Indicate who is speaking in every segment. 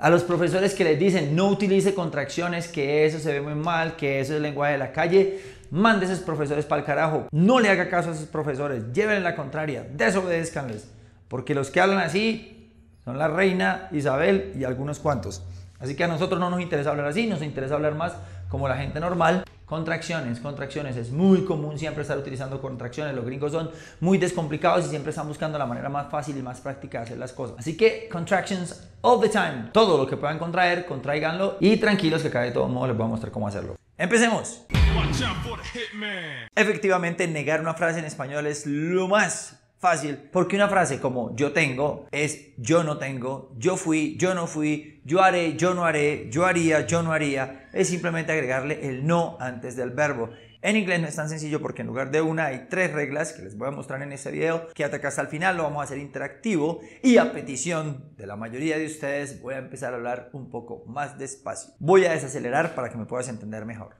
Speaker 1: A los profesores que les dicen no utilice contracciones, que eso se ve muy mal, que eso es lenguaje de la calle, mande a esos profesores para el carajo. No le haga caso a esos profesores, llévenle la contraria, desobedezcanles, porque los que hablan así son la reina Isabel y algunos cuantos. Así que a nosotros no nos interesa hablar así, nos interesa hablar más como la gente normal. Contracciones, contracciones, es muy común siempre estar utilizando contracciones, los gringos son muy descomplicados y siempre están buscando la manera más fácil y más práctica de hacer las cosas. Así que contractions all the time, todo lo que puedan contraer, contraiganlo y tranquilos que acá de todos modos les voy a mostrar cómo hacerlo. Empecemos. Efectivamente, negar una frase en español es lo más fácil, porque una frase como yo tengo es yo no tengo, yo fui, yo no fui, yo haré, yo no haré, yo haría, yo no haría, es simplemente agregarle el no antes del verbo. En inglés no es tan sencillo porque en lugar de una hay tres reglas que les voy a mostrar en este video. que acá hasta el final, lo vamos a hacer interactivo y a petición de la mayoría de ustedes voy a empezar a hablar un poco más despacio. Voy a desacelerar para que me puedas entender mejor.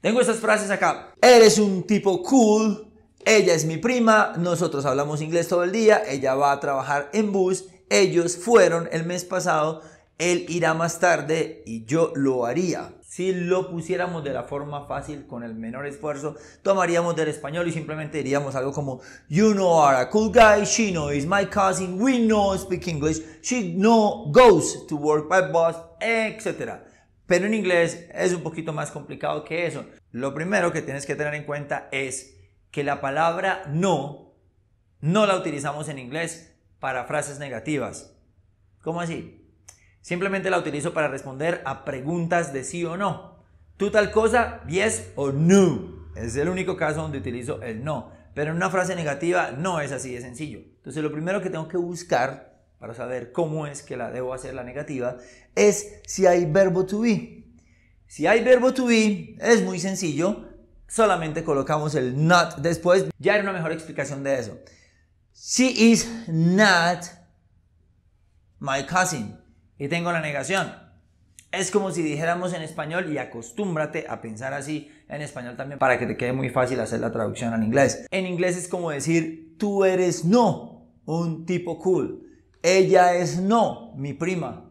Speaker 1: Tengo estas frases acá. Eres un tipo cool. Ella es mi prima, nosotros hablamos inglés todo el día, ella va a trabajar en bus, ellos fueron el mes pasado, él irá más tarde y yo lo haría. Si lo pusiéramos de la forma fácil, con el menor esfuerzo, tomaríamos del español y simplemente diríamos algo como You know are a cool guy, she knows my cousin, we know speak English, she know goes to work by bus, etc. Pero en inglés es un poquito más complicado que eso. Lo primero que tienes que tener en cuenta es que la palabra no no la utilizamos en inglés para frases negativas. ¿Cómo así? Simplemente la utilizo para responder a preguntas de sí o no. ¿Tú tal cosa? Yes o no. Es el único caso donde utilizo el no. Pero en una frase negativa no es así de sencillo. Entonces lo primero que tengo que buscar para saber cómo es que la debo hacer la negativa es si hay verbo to be. Si hay verbo to be, es muy sencillo solamente colocamos el not después. Ya era una mejor explicación de eso. She is not my cousin. Y tengo la negación. Es como si dijéramos en español y acostúmbrate a pensar así en español también para que te quede muy fácil hacer la traducción al inglés. En inglés es como decir tú eres no, un tipo cool. Ella es no, mi prima.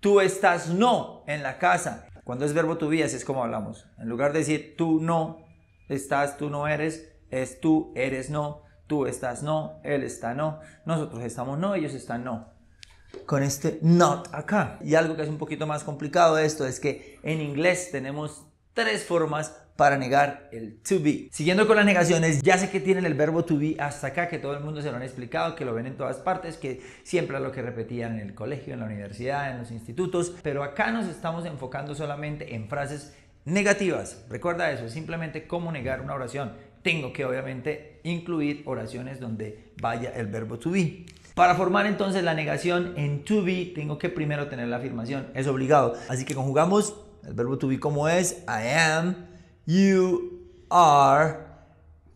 Speaker 1: Tú estás no en la casa. Cuando es verbo to es como hablamos. En lugar de decir tú no, estás, tú no eres, es tú, eres no, tú estás no, él está no, nosotros estamos no, ellos están no. Con este not acá. Y algo que es un poquito más complicado de esto es que en inglés tenemos tres formas para negar el to be. Siguiendo con las negaciones, ya sé que tienen el verbo to be hasta acá, que todo el mundo se lo han explicado, que lo ven en todas partes, que siempre es lo que repetían en el colegio, en la universidad, en los institutos, pero acá nos estamos enfocando solamente en frases negativas. Recuerda eso, simplemente cómo negar una oración. Tengo que obviamente incluir oraciones donde vaya el verbo to be. Para formar entonces la negación en to be, tengo que primero tener la afirmación. Es obligado. Así que conjugamos el verbo to be como es. I am, you are.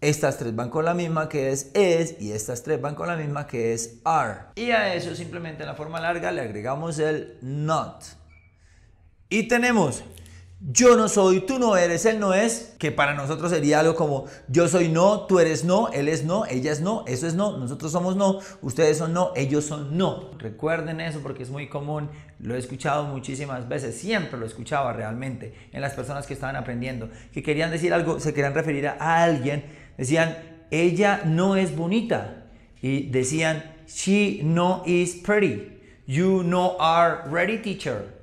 Speaker 1: Estas tres van con la misma que es es y estas tres van con la misma que es are. Y a eso simplemente en la forma larga le agregamos el not. Y tenemos yo no soy, tú no eres, él no es, que para nosotros sería algo como yo soy no, tú eres no, él es no, ella es no, eso es no, nosotros somos no, ustedes son no, ellos son no. Recuerden eso porque es muy común, lo he escuchado muchísimas veces, siempre lo escuchaba realmente en las personas que estaban aprendiendo, que querían decir algo, se querían referir a alguien, decían, ella no es bonita y decían, she no is pretty, you no are ready teacher.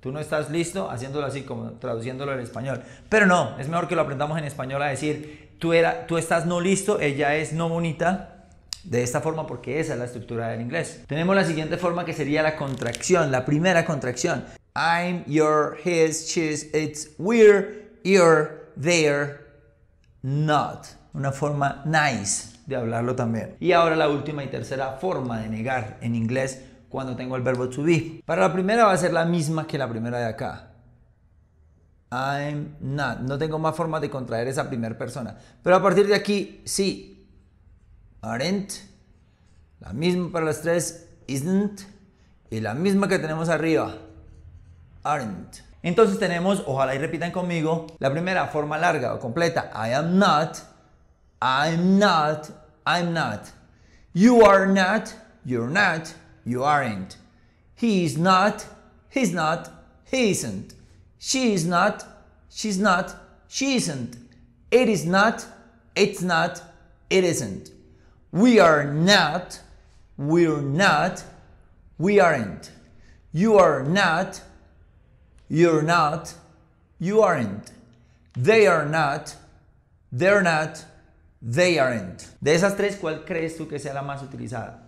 Speaker 1: Tú no estás listo haciéndolo así, como traduciéndolo en español. Pero no, es mejor que lo aprendamos en español a decir, tú, era, tú estás no listo, ella es no bonita. De esta forma, porque esa es la estructura del inglés. Tenemos la siguiente forma que sería la contracción, la primera contracción. I'm, your, his, she's, it's, we're, you're, they're, not. Una forma nice de hablarlo también. Y ahora la última y tercera forma de negar en inglés cuando tengo el verbo to be. Para la primera va a ser la misma que la primera de acá. I'm not. No tengo más forma de contraer esa primera persona. Pero a partir de aquí, sí. Aren't. La misma para las tres. Isn't. Y la misma que tenemos arriba. Aren't. Entonces tenemos, ojalá y repitan conmigo, la primera forma larga o completa. I am not. I'm not. I'm not. You are not. You're not. You aren't. He is not. He's not. He isn't. She is not. She's not. She isn't. It is not. It's not. It isn't. We are not. We're not. We aren't. You are not. You're not. You aren't. They are not. They're not. They aren't. De esas tres, ¿cuál crees tú que sea la más utilizada?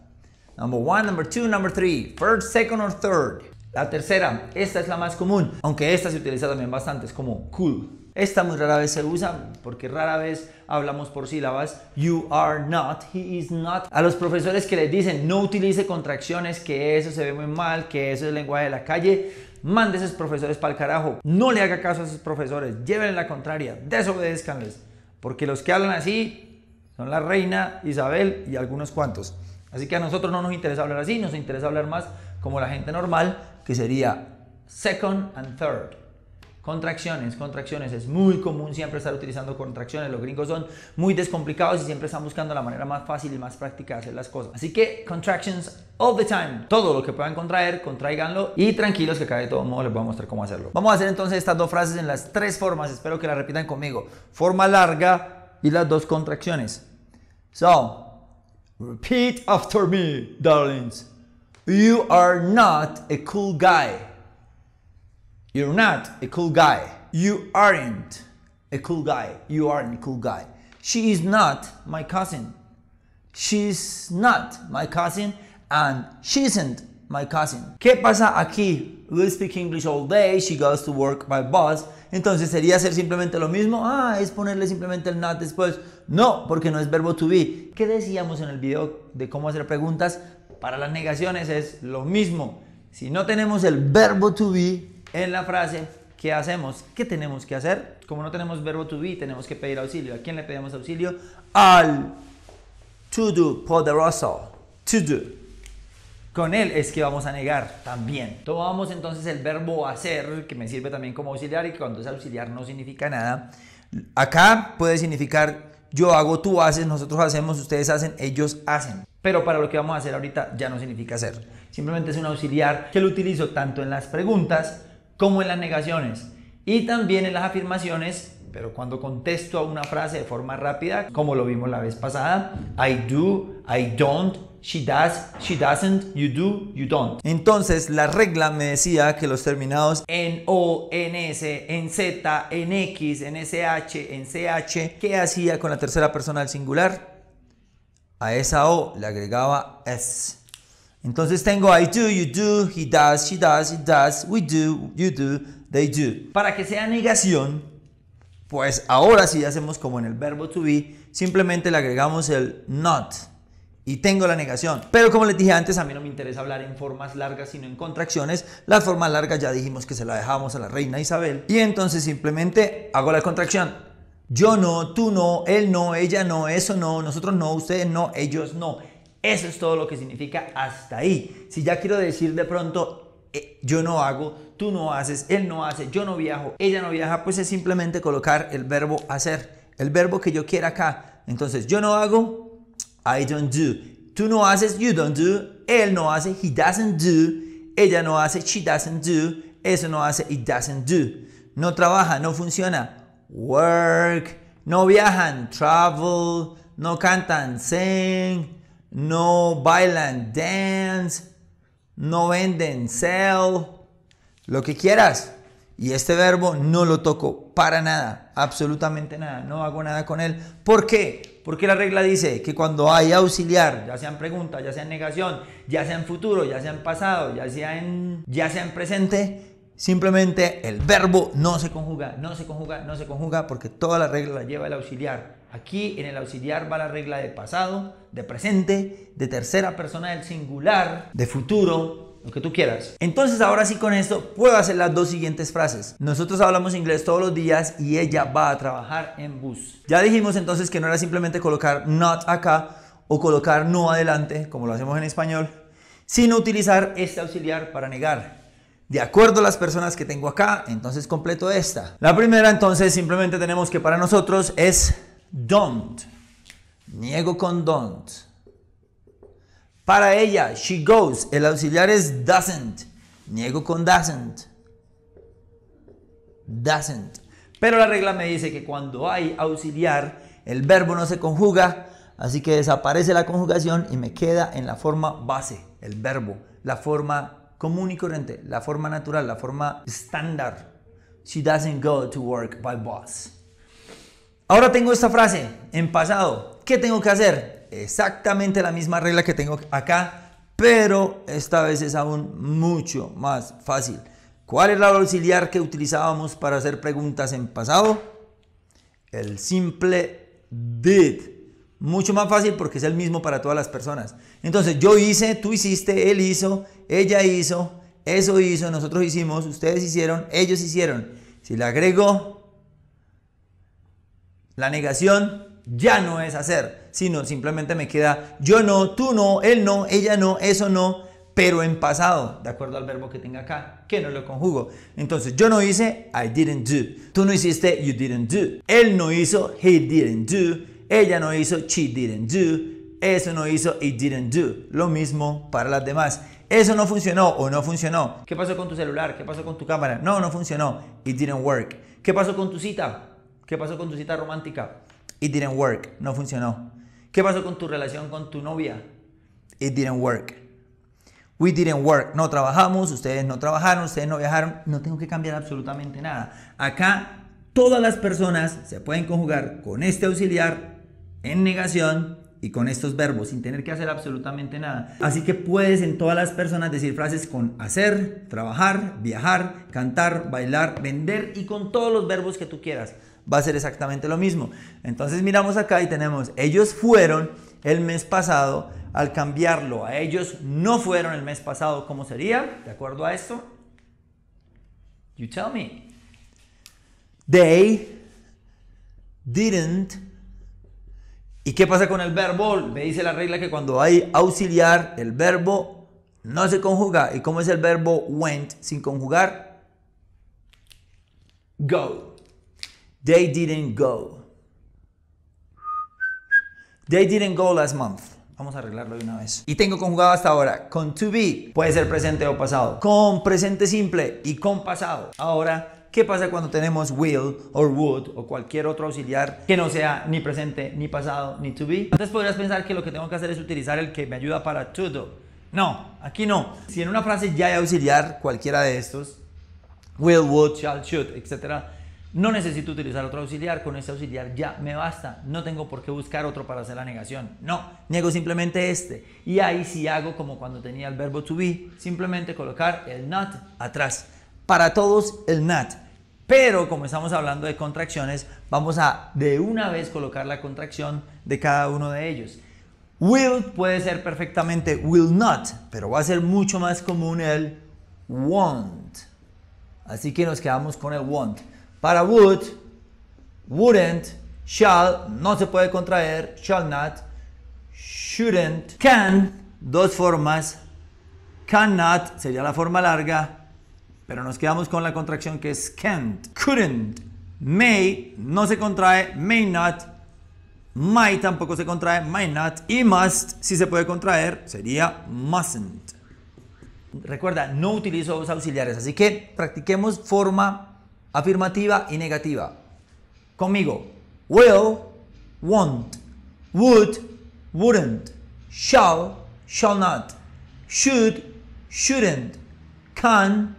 Speaker 1: Number one, number two, number three. First, second or third. La tercera, esta es la más común, aunque esta se utiliza también bastante, es como cool. Esta muy rara vez se usa porque rara vez hablamos por sílabas. You are not, he is not. A los profesores que les dicen no utilice contracciones, que eso se ve muy mal, que eso es lenguaje de la calle, mande a esos profesores para el carajo. No le haga caso a esos profesores, llévenle la contraria, desobedezcanles. Porque los que hablan así son la reina Isabel y algunos cuantos. Así que a nosotros no nos interesa hablar así, nos interesa hablar más como la gente normal, que sería second and third. Contracciones, contracciones. Es muy común siempre estar utilizando contracciones. Los gringos son muy descomplicados y siempre están buscando la manera más fácil y más práctica de hacer las cosas. Así que contractions all the time. Todo lo que puedan contraer, contraiganlo y tranquilos que acá de todo modo les voy a mostrar cómo hacerlo. Vamos a hacer entonces estas dos frases en las tres formas. Espero que las repitan conmigo. Forma larga y las dos contracciones. So, Repeat after me, darlings. You are not a cool guy. You're not a cool guy. You aren't a cool guy. You aren't a cool guy. She is not my cousin. She's not my cousin and she isn't my cousin. ¿Qué pasa aquí? We speak English all day, she goes to work by bus. Entonces sería hacer simplemente lo mismo. Ah, es ponerle simplemente el not después. No, porque no es verbo to be. ¿Qué decíamos en el video de cómo hacer preguntas? Para las negaciones es lo mismo. Si no tenemos el verbo to be en la frase, ¿qué hacemos? ¿Qué tenemos que hacer? Como no tenemos verbo to be, tenemos que pedir auxilio. ¿A quién le pedimos auxilio? Al to do poderoso. To do con él es que vamos a negar también. Tomamos entonces el verbo hacer, que me sirve también como auxiliar y cuando es auxiliar no significa nada. Acá puede significar yo hago, tú haces, nosotros hacemos, ustedes hacen, ellos hacen. Pero para lo que vamos a hacer ahorita ya no significa hacer. Simplemente es un auxiliar que lo utilizo tanto en las preguntas como en las negaciones y también en las afirmaciones. Pero cuando contesto a una frase de forma rápida, como lo vimos la vez pasada, I do, I don't, she does, she doesn't, you do, you don't. Entonces la regla me decía que los terminados en O, en S, en Z, en X, en SH, en CH, ¿qué hacía con la tercera persona del singular? A esa O le agregaba S. Entonces tengo I do, you do, he does, she does, it does, we do, you do, they do. Para que sea negación, pues ahora sí hacemos como en el verbo to be, simplemente le agregamos el not y tengo la negación. Pero como les dije antes, a mí no me interesa hablar en formas largas, sino en contracciones. La forma larga ya dijimos que se la dejamos a la reina Isabel. Y entonces simplemente hago la contracción. Yo no, tú no, él no, ella no, eso no, nosotros no, ustedes no, ellos no. Eso es todo lo que significa hasta ahí. Si ya quiero decir de pronto, eh, yo no hago, tú no haces, él no hace, yo no viajo, ella no viaja, pues es simplemente colocar el verbo hacer, el verbo que yo quiera acá. Entonces, yo no hago, I don't do. Tú no haces, you don't do. Él no hace, he doesn't do. Ella no hace, she doesn't do. Eso no hace, it doesn't do. No trabaja, no funciona. Work. No viajan, travel. No cantan, sing. No bailan, dance. No venden, sell. Lo que quieras. Y este verbo no lo toco para nada, absolutamente nada, no hago nada con él. ¿Por qué? Porque la regla dice que cuando hay auxiliar, ya sea en pregunta, ya sea en negación, ya sea en futuro, ya sea en pasado, ya sea en, ya sea presente, simplemente el verbo no se conjuga, no se conjuga, no se conjuga, porque toda la regla la lleva el auxiliar. Aquí en el auxiliar va la regla de pasado, de presente, de tercera persona del singular, de futuro, lo que tú quieras. Entonces ahora sí con esto puedo hacer las dos siguientes frases. Nosotros hablamos inglés todos los días y ella va a trabajar en bus. Ya dijimos entonces que no era simplemente colocar not acá o colocar no adelante, como lo hacemos en español, sino utilizar este auxiliar para negar. De acuerdo a las personas que tengo acá, entonces completo esta. La primera entonces simplemente tenemos que para nosotros es don't. Niego con don't. Para ella, she goes. El auxiliar es doesn't. Niego con doesn't. Doesn't. Pero la regla me dice que cuando hay auxiliar, el verbo no se conjuga, así que desaparece la conjugación y me queda en la forma base, el verbo, la forma común y corriente, la forma natural, la forma estándar. She doesn't go to work by bus. Ahora tengo esta frase en pasado. ¿Qué tengo que hacer? exactamente la misma regla que tengo acá, pero esta vez es aún mucho más fácil. ¿Cuál es la auxiliar que utilizábamos para hacer preguntas en pasado? El simple did. Mucho más fácil porque es el mismo para todas las personas. Entonces yo hice, tú hiciste, él hizo, ella hizo, eso hizo, nosotros hicimos, ustedes hicieron, ellos hicieron. Si le agrego la negación, ya no es hacer, sino simplemente me queda yo no, tú no, él no, ella no, eso no, pero en pasado, de acuerdo al verbo que tenga acá, que no lo conjugo. Entonces, yo no hice, I didn't do. Tú no hiciste, you didn't do. Él no hizo, he didn't do. Ella no hizo, she didn't do. Eso no hizo, it didn't do. Lo mismo para las demás. Eso no funcionó o no funcionó. ¿Qué pasó con tu celular? ¿Qué pasó con tu cámara? No, no funcionó. It didn't work. ¿Qué pasó con tu cita? ¿Qué pasó con tu cita romántica? It didn't work. No funcionó. ¿Qué pasó con tu relación con tu novia? It didn't work. We didn't work. No trabajamos, ustedes no trabajaron, ustedes no viajaron. No tengo que cambiar absolutamente nada. Acá todas las personas se pueden conjugar con este auxiliar en negación y con estos verbos sin tener que hacer absolutamente nada. Así que puedes en todas las personas decir frases con hacer, trabajar, viajar, cantar, bailar, vender y con todos los verbos que tú quieras va a ser exactamente lo mismo. Entonces miramos acá y tenemos, ellos fueron el mes pasado, al cambiarlo a ellos no fueron el mes pasado, ¿cómo sería? ¿De acuerdo a esto? You tell me. They didn't. ¿Y qué pasa con el verbo? Me dice la regla que cuando hay auxiliar, el verbo no se conjuga. ¿Y cómo es el verbo went sin conjugar? Go. They didn't go. They didn't go last month. Vamos a arreglarlo de una vez. Y tengo conjugado hasta ahora con to be. Puede ser presente o pasado. Con presente simple y con pasado. Ahora, ¿qué pasa cuando tenemos will o would o cualquier otro auxiliar que no sea ni presente, ni pasado, ni to be? Entonces podrías pensar que lo que tengo que hacer es utilizar el que me ayuda para to do. No, aquí no. Si en una frase ya hay auxiliar, cualquiera de estos, will, would, shall, should, etcétera, no necesito utilizar otro auxiliar, con este auxiliar ya me basta, no tengo por qué buscar otro para hacer la negación. No, niego simplemente este. Y ahí sí hago como cuando tenía el verbo to be, simplemente colocar el not atrás. Para todos el not. Pero como estamos hablando de contracciones, vamos a de una vez colocar la contracción de cada uno de ellos. Will puede ser perfectamente will not, pero va a ser mucho más común el won't. Así que nos quedamos con el won't. Para would, wouldn't, shall, no se puede contraer, shall not, shouldn't, can, dos formas, cannot sería la forma larga, pero nos quedamos con la contracción que es can't, couldn't, may, no se contrae, may not, may tampoco se contrae, may not, y must, si se puede contraer, sería mustn't. Recuerda, no utilizo dos auxiliares, así que practiquemos forma afirmativa y negativa. Conmigo, will, won't, would, wouldn't, shall, shall not, should, shouldn't, can,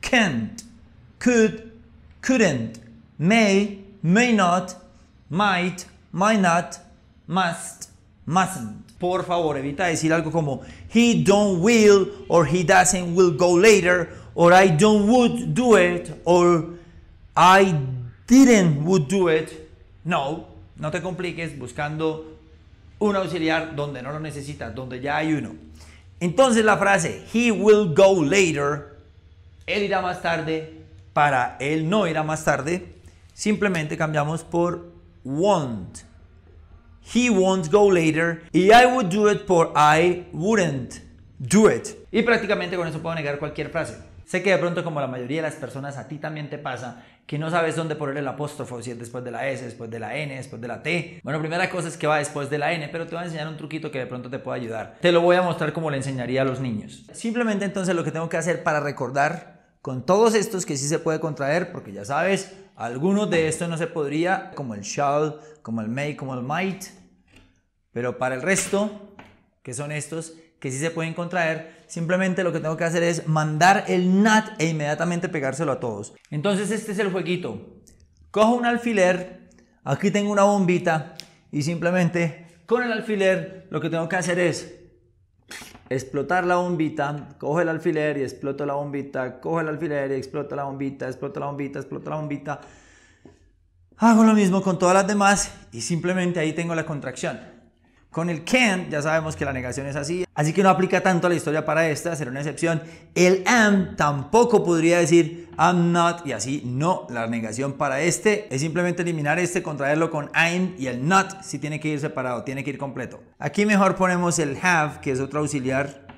Speaker 1: can't, could, couldn't, may, may not, might, might not, must, mustn't. Por favor, evita decir algo como he don't will or he doesn't will go later or I don't would do it or I didn't would do it. No, no te compliques buscando un auxiliar donde no lo necesitas, donde ya hay uno. Entonces la frase he will go later, él irá más tarde, para él no irá más tarde, simplemente cambiamos por won't. He won't go later y I would do it por I wouldn't do it. Y prácticamente con eso puedo negar cualquier frase. Sé que de pronto como la mayoría de las personas a ti también te pasa que no sabes dónde poner el apóstrofo, si es después de la S, después de la N, después de la T. Bueno, primera cosa es que va después de la N, pero te voy a enseñar un truquito que de pronto te puede ayudar. Te lo voy a mostrar como le enseñaría a los niños. Simplemente entonces lo que tengo que hacer para recordar con todos estos que sí se puede contraer, porque ya sabes, algunos de estos no se podría, como el shall, como el may, como el might, pero para el resto, que son estos, que sí se pueden contraer, Simplemente lo que tengo que hacer es mandar el NAT e inmediatamente pegárselo a todos. Entonces este es el jueguito. Cojo un alfiler, aquí tengo una bombita y simplemente con el alfiler lo que tengo que hacer es explotar la bombita, cojo el alfiler y exploto la bombita, cojo el alfiler y exploto la bombita, exploto la bombita, exploto la bombita. Hago lo mismo con todas las demás y simplemente ahí tengo la contracción. Con el can ya sabemos que la negación es así, así que no aplica tanto a la historia para esta, será una excepción. El am tampoco podría decir am not y así no. La negación para este es simplemente eliminar este, contraerlo con I'm y el not si tiene que ir separado, tiene que ir completo. Aquí mejor ponemos el have, que es otro auxiliar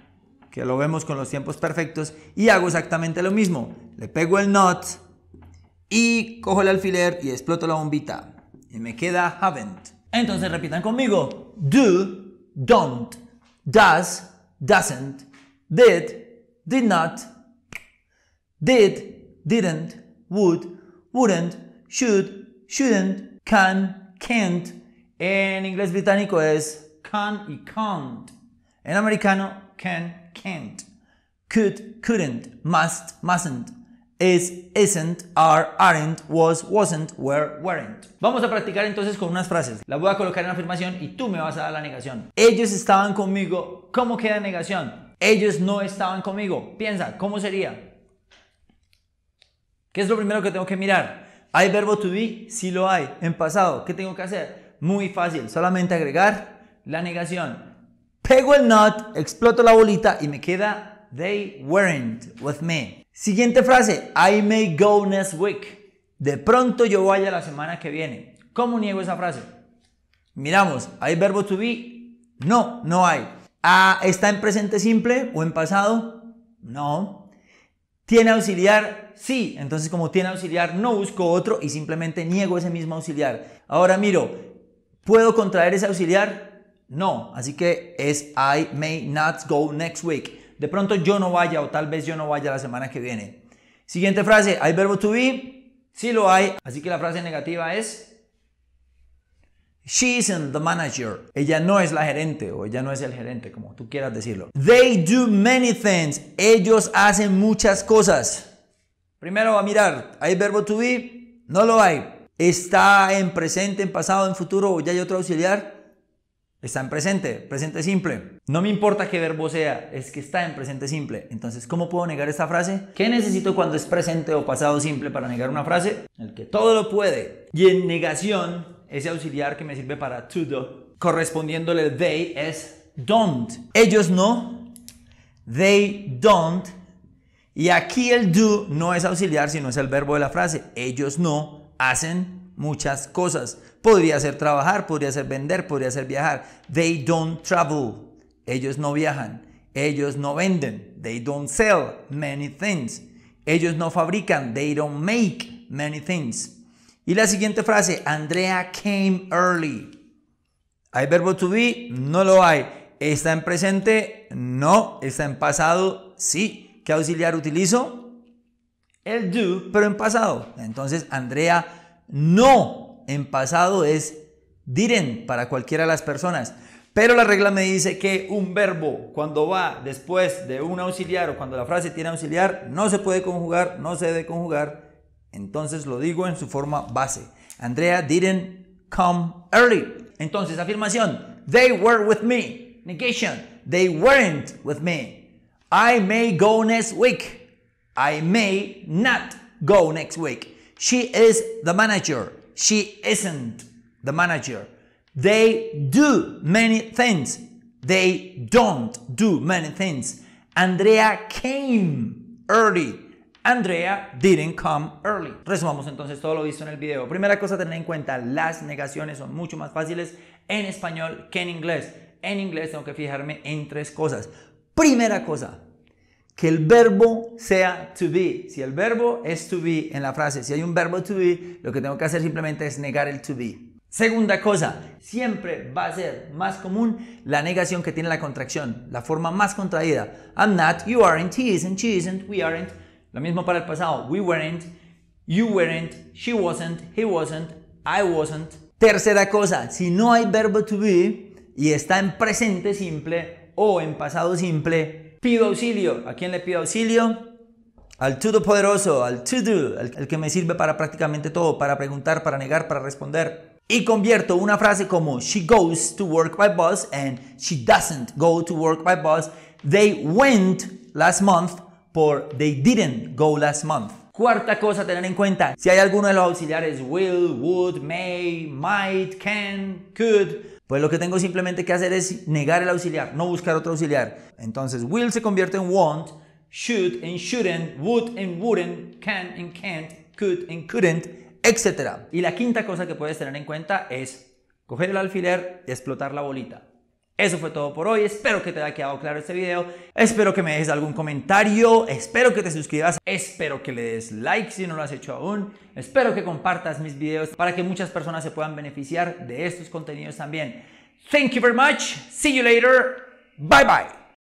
Speaker 1: que lo vemos con los tiempos perfectos y hago exactamente lo mismo. Le pego el not y cojo el alfiler y exploto la bombita y me queda haven't. Entonces repitan conmigo. Do, don't. Does, doesn't. Did, did not. Did, didn't. Would, wouldn't. Should, shouldn't. Can, can't. En inglés británico es can y can't. En americano, can, can't. Could, couldn't. Must, mustn't. is, isn't, are, aren't, was, wasn't, were, weren't. Vamos a practicar entonces con unas frases. La voy a colocar en afirmación y tú me vas a dar la negación. Ellos estaban conmigo. ¿Cómo queda negación? Ellos no estaban conmigo. Piensa, ¿cómo sería? ¿Qué es lo primero que tengo que mirar? ¿Hay verbo to be? Sí lo hay. En pasado, ¿qué tengo que hacer? Muy fácil, solamente agregar la negación. Pego el not, exploto la bolita y me queda they weren't with me. Siguiente frase, I may go next week. De pronto yo vaya la semana que viene. ¿Cómo niego esa frase? Miramos, ¿hay verbo to be? No, no hay. Ah, ¿Está en presente simple o en pasado? No. ¿Tiene auxiliar? Sí. Entonces como tiene auxiliar no busco otro y simplemente niego ese mismo auxiliar. Ahora miro, ¿puedo contraer ese auxiliar? No. Así que es I may not go next week de pronto yo no vaya o tal vez yo no vaya la semana que viene. Siguiente frase, ¿hay verbo to be? Sí lo hay, así que la frase negativa es She isn't the manager. Ella no es la gerente o ella no es el gerente, como tú quieras decirlo. They do many things. Ellos hacen muchas cosas. Primero va a mirar, ¿hay verbo to be? No lo hay. ¿Está en presente, en pasado, en futuro o ya hay otro auxiliar? Está en presente, presente simple. No me importa qué verbo sea, es que está en presente simple. Entonces, ¿cómo puedo negar esta frase? ¿Qué necesito cuando es presente o pasado simple para negar una frase? El que todo lo puede. Y en negación, ese auxiliar que me sirve para todo correspondiéndole they es don't. Ellos no, they don't. Y aquí el do no es auxiliar, sino es el verbo de la frase. Ellos no hacen muchas cosas. Podría ser trabajar, podría ser vender, podría ser viajar. They don't travel. Ellos no viajan. Ellos no venden. They don't sell many things. Ellos no fabrican. They don't make many things. Y la siguiente frase, Andrea came early. ¿Hay verbo to be? No lo hay. ¿Está en presente? No. ¿Está en pasado? Sí. ¿Qué auxiliar utilizo? El do, pero en pasado. Entonces, Andrea no en pasado es didn't para cualquiera de las personas. Pero la regla me dice que un verbo cuando va después de un auxiliar o cuando la frase tiene auxiliar no se puede conjugar, no se debe conjugar. Entonces lo digo en su forma base. Andrea didn't come early. Entonces afirmación. They were with me. Negation. They weren't with me. I may go next week. I may not go next week. She is the manager. She isn't the manager. They do many things. They don't do many things. Andrea came early. Andrea didn't come early. Resumamos entonces todo lo visto en el video. Primera cosa tener en cuenta, las negaciones son mucho más fáciles en español que en inglés. En inglés tengo que fijarme en tres cosas. Primera cosa, que el verbo sea to be. Si el verbo es to be en la frase, si hay un verbo to be, lo que tengo que hacer simplemente es negar el to be. Segunda cosa, siempre va a ser más común la negación que tiene la contracción, la forma más contraída. I'm not, you aren't, he isn't, she isn't, we aren't. Lo mismo para el pasado, we weren't, you weren't, she wasn't, he wasn't, I wasn't. Tercera cosa, si no hay verbo to be y está en presente simple o en pasado simple, pido auxilio. ¿A quién le pido auxilio? Al todo poderoso al todo el, que me sirve para prácticamente todo, para preguntar, para negar, para responder. Y convierto una frase como She goes to work by bus and she doesn't go to work by bus. They went last month por they didn't go last month. Cuarta cosa a tener en cuenta, si hay alguno de los auxiliares will, would, may, might, can, could, pues lo que tengo simplemente que hacer es negar el auxiliar, no buscar otro auxiliar. Entonces, will se convierte en won't, should and shouldn't, would and wouldn't, can and can't, could and couldn't, etc. Y la quinta cosa que puedes tener en cuenta es coger el alfiler y explotar la bolita. Eso fue todo por hoy, espero que te haya quedado claro este video, espero que me dejes algún comentario, espero que te suscribas, espero que le des like si no lo has hecho aún, espero que compartas mis videos para que muchas personas se puedan beneficiar de estos contenidos también. Thank you very much, see you later, bye bye.